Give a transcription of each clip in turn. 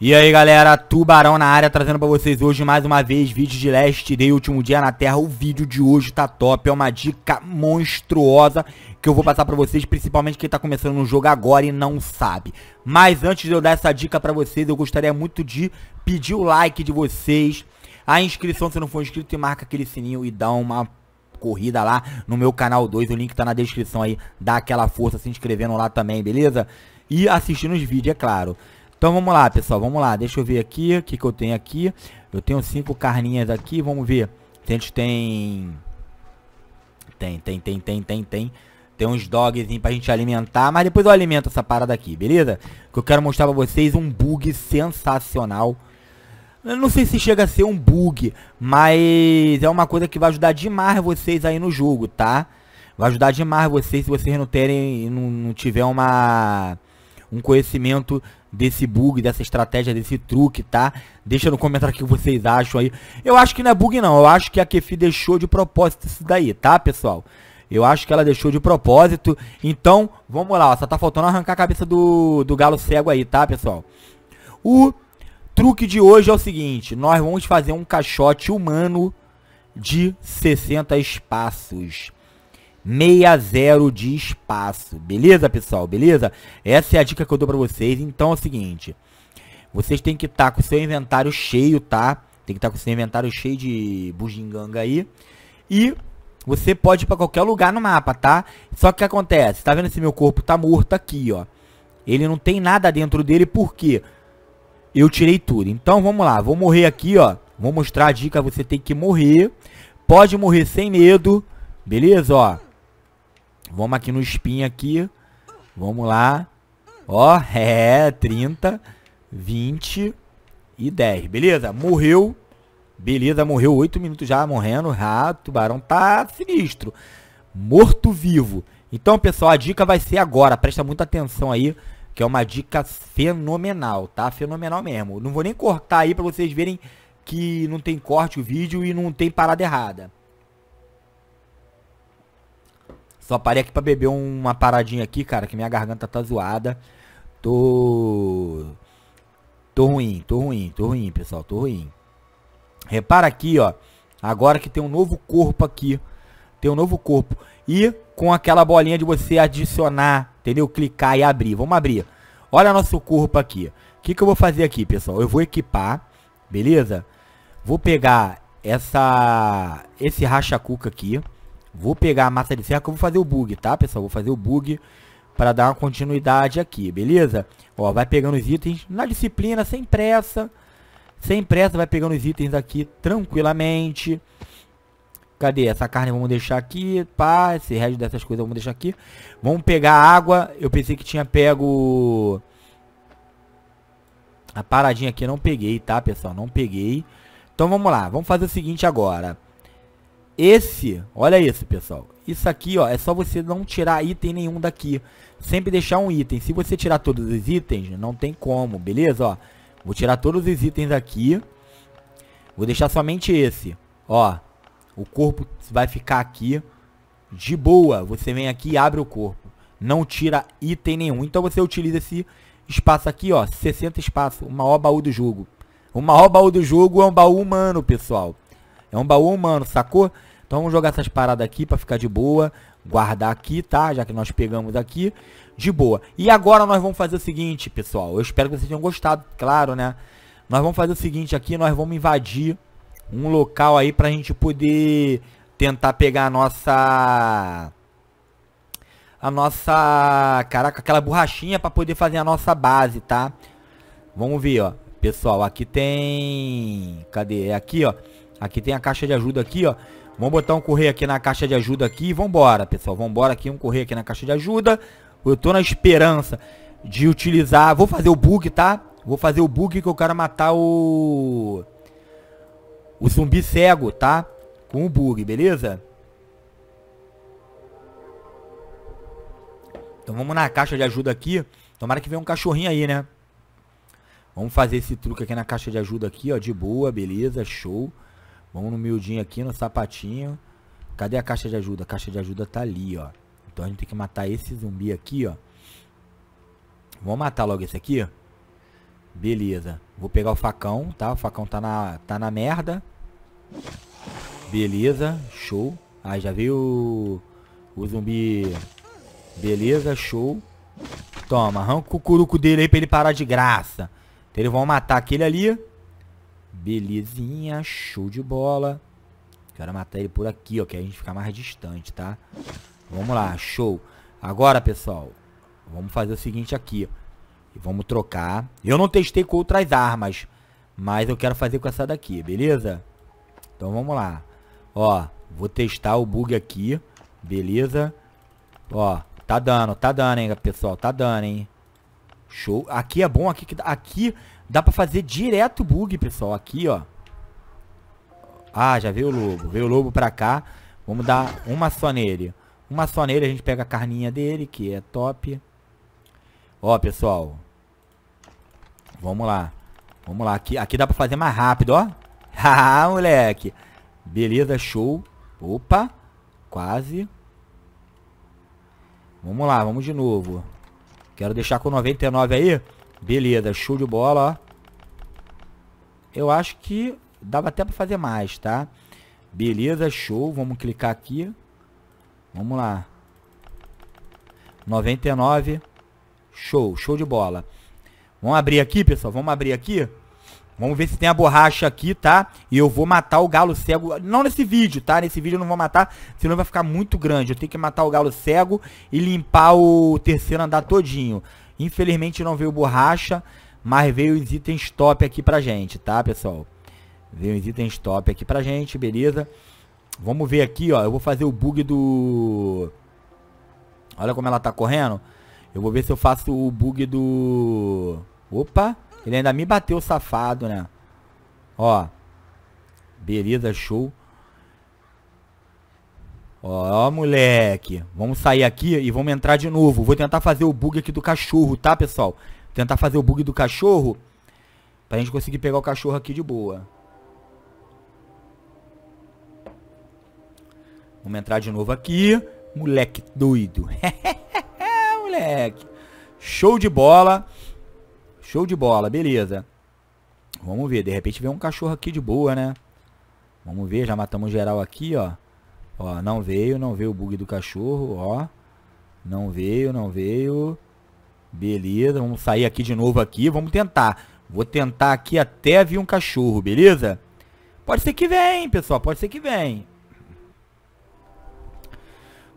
E aí galera, Tubarão na área, trazendo pra vocês hoje mais uma vez vídeo de Last Day, último dia na Terra. O vídeo de hoje tá top, é uma dica monstruosa que eu vou passar pra vocês, principalmente quem tá começando no jogo agora e não sabe. Mas antes de eu dar essa dica pra vocês, eu gostaria muito de pedir o like de vocês, a inscrição se não for inscrito e marca aquele sininho e dá uma corrida lá no meu canal 2. O link tá na descrição aí. Dá aquela força se inscrevendo lá também, beleza? E assistindo os vídeos, é claro. Então vamos lá, pessoal, vamos lá. Deixa eu ver aqui, o que, que eu tenho aqui. Eu tenho cinco carninhas aqui, vamos ver. Se a gente tem... Tem, tem, tem, tem, tem, tem. Tem uns para pra gente alimentar, mas depois eu alimento essa parada aqui, beleza? Que eu quero mostrar pra vocês um bug sensacional. Eu não sei se chega a ser um bug, mas é uma coisa que vai ajudar demais vocês aí no jogo, tá? Vai ajudar demais vocês se vocês não terem, não, não tiver uma um conhecimento desse bug, dessa estratégia, desse truque, tá? Deixa no comentário o que vocês acham aí. Eu acho que não é bug não, eu acho que a Kefi deixou de propósito isso daí, tá, pessoal? Eu acho que ela deixou de propósito. Então, vamos lá, ó, só tá faltando arrancar a cabeça do, do galo cego aí, tá, pessoal? O truque de hoje é o seguinte, nós vamos fazer um caixote humano de 60 espaços. 60 de espaço. Beleza, pessoal? Beleza? Essa é a dica que eu dou pra vocês. Então é o seguinte. Vocês têm que estar tá com o seu inventário cheio, tá? Tem que estar tá com o seu inventário cheio de bugiganga aí. E você pode ir pra qualquer lugar no mapa, tá? Só que o que acontece? Tá vendo esse meu corpo tá morto aqui, ó. Ele não tem nada dentro dele, por quê? Eu tirei tudo. Então vamos lá, vou morrer aqui, ó. Vou mostrar a dica, você tem que morrer. Pode morrer sem medo, beleza, ó. Vamos aqui no espinho aqui. Vamos lá. Ó, é, 30, 20 e 10. Beleza, morreu. Beleza, morreu 8 minutos já morrendo. Ah, tubarão tá sinistro. Morto-vivo. Então, pessoal, a dica vai ser agora. Presta muita atenção aí, que é uma dica fenomenal, tá? Fenomenal mesmo. Não vou nem cortar aí pra vocês verem que não tem corte o vídeo e não tem parada errada. Só parei aqui pra beber uma paradinha aqui, cara, que minha garganta tá zoada. Tô. Tô ruim, tô ruim, tô ruim, pessoal, tô ruim. Repara aqui, ó. Agora que tem um novo corpo aqui. Tem um novo corpo. E com aquela bolinha de você adicionar, entendeu? Clicar e abrir. Vamos abrir. Olha nosso corpo aqui. O que, que eu vou fazer aqui, pessoal? Eu vou equipar, beleza? Vou pegar essa, esse racha-cuca aqui. Vou pegar a massa de serra que eu vou fazer o bug, tá, pessoal? Vou fazer o bug para dar uma continuidade aqui, beleza? Ó, vai pegando os itens na disciplina, sem pressa. Sem pressa, vai pegando os itens aqui tranquilamente. Cadê? Essa carne vamos deixar aqui. Pá, esse resto dessas coisas vamos deixar aqui. Vamos pegar a água. Eu pensei que tinha pego... A paradinha aqui não peguei, tá, pessoal? Não peguei. Então vamos lá. Vamos fazer o seguinte agora. Esse, olha isso, pessoal. Isso aqui, ó, é só você não tirar item nenhum daqui. Sempre deixar um item. Se você tirar todos os itens, não tem como, beleza? Ó, vou tirar todos os itens aqui. Vou deixar somente esse. Ó, o corpo vai ficar aqui. De boa, você vem aqui e abre o corpo. Não tira item nenhum. Então você utiliza esse espaço aqui, ó, 60 espaço, o maior baú do jogo. O maior baú do jogo é um baú humano, pessoal. É um baú humano, sacou? Então vamos jogar essas paradas aqui pra ficar de boa. Guardar aqui, tá? Já que nós pegamos aqui. De boa. E agora nós vamos fazer o seguinte, pessoal. Eu espero que vocês tenham gostado, claro, né? Nós vamos fazer o seguinte aqui. Nós vamos invadir um local aí pra gente poder tentar pegar a nossa... A nossa... Caraca, aquela borrachinha pra poder fazer a nossa base, tá? Vamos ver, ó. Pessoal, aqui tem... Cadê? É aqui, ó. Aqui tem a caixa de ajuda aqui, ó. Vamos botar um correio aqui na caixa de ajuda aqui e vambora, pessoal. Vambora aqui, um correio aqui na caixa de ajuda. Eu tô na esperança de utilizar... Vou fazer o bug, tá? Vou fazer o bug que eu quero matar o... O zumbi cego, tá? Com o bug, beleza? Então vamos na caixa de ajuda aqui. Tomara que venha um cachorrinho aí, né? Vamos fazer esse truque aqui na caixa de ajuda aqui, ó. De boa, beleza, show. Vamos no miudinho aqui, no sapatinho. Cadê a caixa de ajuda? A caixa de ajuda tá ali, ó. Então a gente tem que matar esse zumbi aqui, ó. Vamos matar logo esse aqui, ó. Beleza. Vou pegar o facão, tá? O facão tá na, tá na merda. Beleza. Show. Aí ah, já veio o, o zumbi. Beleza, show. Toma, arranca o curuco dele aí pra ele parar de graça. Então eles vão matar aquele ali. Belezinha, show de bola. Quero matar ele por aqui, ó, que a gente fica mais distante, tá? Vamos lá, show. Agora, pessoal, vamos fazer o seguinte aqui. vamos trocar. Eu não testei com outras armas, mas eu quero fazer com essa daqui, beleza? Então vamos lá. Ó, vou testar o bug aqui, beleza? Ó, tá dando, tá dando, hein, pessoal, tá dando, hein? Show. Aqui é bom, aqui, aqui Dá pra fazer direto bug, pessoal. Aqui, ó. Ah, já veio o lobo. Veio o lobo pra cá. Vamos dar uma só nele. Uma só nele, a gente pega a carninha dele, que é top. Ó, pessoal. Vamos lá. Vamos lá. Aqui, aqui dá pra fazer mais rápido, ó. Haha, moleque. Beleza, show. Opa. Quase. Vamos lá, vamos de novo. Quero deixar com 99 aí. Beleza, show de bola, ó eu acho que dava até para fazer mais, tá? Beleza, show. Vamos clicar aqui. Vamos lá. 99. Show, show de bola. Vamos abrir aqui, pessoal. Vamos abrir aqui. Vamos ver se tem a borracha aqui, tá? E eu vou matar o galo cego. Não nesse vídeo, tá? Nesse vídeo eu não vou matar, senão vai ficar muito grande. Eu tenho que matar o galo cego e limpar o terceiro andar todinho. Infelizmente não veio borracha. Mas veio os itens top aqui pra gente, tá, pessoal? Veio os itens top aqui pra gente, beleza? Vamos ver aqui, ó. Eu vou fazer o bug do... Olha como ela tá correndo. Eu vou ver se eu faço o bug do... Opa! Ele ainda me bateu safado, né? Ó. Beleza, show. Ó, moleque. Vamos sair aqui e vamos entrar de novo. Vou tentar fazer o bug aqui do cachorro, tá, pessoal? Tentar fazer o bug do cachorro. Pra gente conseguir pegar o cachorro aqui de boa. Vamos entrar de novo aqui. Moleque doido. Moleque. Show de bola. Show de bola, beleza. Vamos ver, de repente vem um cachorro aqui de boa, né? Vamos ver, já matamos geral aqui, ó. Ó, não veio, não veio o bug do cachorro, ó. Não veio, não veio. Beleza, vamos sair aqui de novo aqui, vamos tentar. Vou tentar aqui até vir um cachorro, beleza? Pode ser que vem, pessoal, pode ser que vem.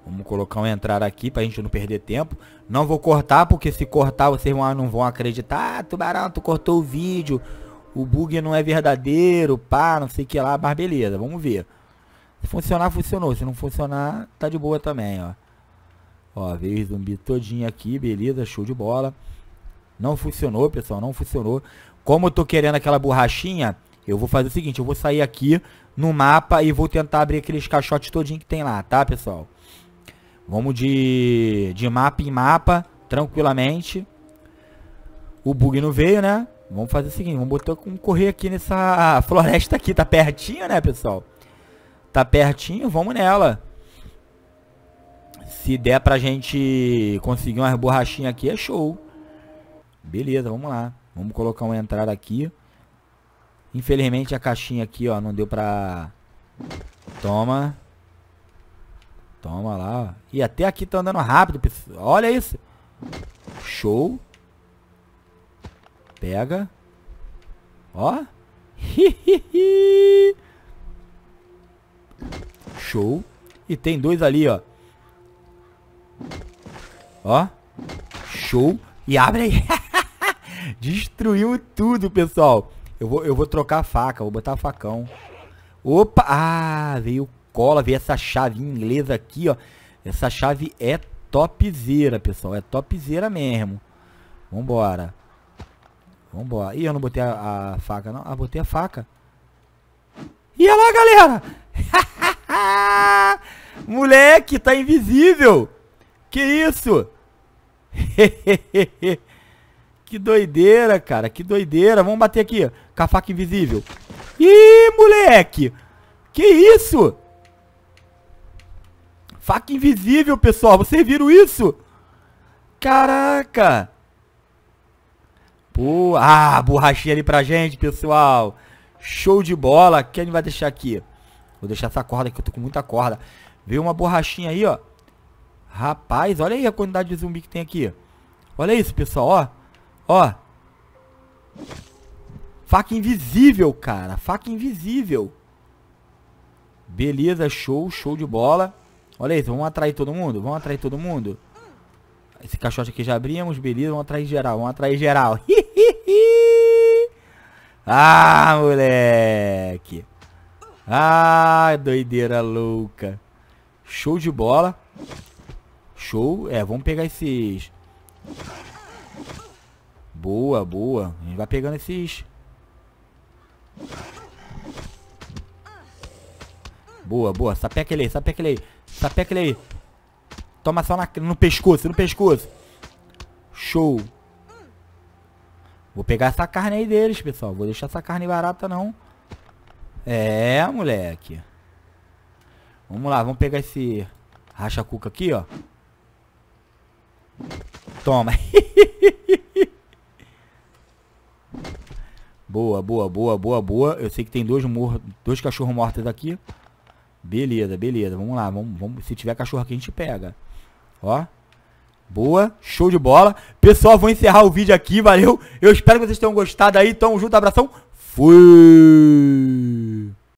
Vamos colocar um entrar aqui pra gente não perder tempo. Não vou cortar, porque se cortar vocês não vão acreditar. Ah, tubarão, tu cortou o vídeo. O bug não é verdadeiro, pá, não sei o que lá. Mas beleza, vamos ver. Se funcionar, funcionou. Se não funcionar, tá de boa também, ó. Ó, veio zumbi todinho aqui, beleza, show de bola. Não funcionou, pessoal, não funcionou. Como eu tô querendo aquela borrachinha, eu vou fazer o seguinte, eu vou sair aqui no mapa e vou tentar abrir aqueles caixotes todinho que tem lá, tá, pessoal? Vamos de, de mapa em mapa, tranquilamente. O bug não veio, né? Vamos fazer o seguinte, vamos botar um correr aqui nessa floresta aqui, tá pertinho, né, pessoal? Tá pertinho, vamos nela. Se der pra gente conseguir umas borrachinhas aqui, é show. Beleza, vamos lá. Vamos colocar uma entrada aqui. Infelizmente a caixinha aqui, ó, não deu pra... Toma. Toma lá, ó. E até aqui tá andando rápido, pessoal. Olha isso. Show. Pega. Ó. Show. E tem dois ali, ó. Ó. Show. E abre aí. Destruiu tudo, pessoal. Eu vou, eu vou trocar a faca. Vou botar facão. Opa. Ah, veio cola. Veio essa chave inglesa aqui, ó. Essa chave é topzera, pessoal. É topzera mesmo. Vambora. Vambora. Ih, eu não botei a, a faca, não. Ah, botei a faca. E olha lá, galera. Moleque, tá invisível. Que isso? que doideira, cara. Que doideira. Vamos bater aqui. Com a faca invisível. Ih, moleque. Que isso? Faca invisível, pessoal. Vocês viram isso? Caraca. Pô, ah, borrachinha ali pra gente, pessoal. Show de bola. Quem vai deixar aqui? Vou deixar essa corda aqui, eu tô com muita corda. Veio uma borrachinha aí, ó. Rapaz, olha aí a quantidade de zumbi que tem aqui. Olha isso, pessoal, ó. Ó. Faca invisível, cara. Faca invisível. Beleza, show, show de bola. Olha isso, vamos atrair todo mundo? Vamos atrair todo mundo? Esse caixote aqui já abrimos, beleza. Vamos atrair geral, vamos atrair geral. ah, moleque. Ah, doideira louca. Show de bola. Show. É, vamos pegar esses... Boa, boa. A gente vai pegando esses... Boa, boa. Sapeca ele aí, sapeca ele aí. Sapeca aí. Toma só na, no pescoço, no pescoço. Show. Vou pegar essa carne aí deles, pessoal. Vou deixar essa carne barata, não. É, moleque. Vamos lá, vamos pegar esse racha-cuca aqui, ó. Toma. boa, boa, boa, boa, boa. Eu sei que tem dois, mor dois cachorros mortos aqui. Beleza, beleza. Vamos lá, vamos, vamos. Se tiver cachorro aqui, a gente pega. Ó. Boa, show de bola. Pessoal, vou encerrar o vídeo aqui, valeu. Eu espero que vocês tenham gostado aí. Tamo junto, abração. Fui!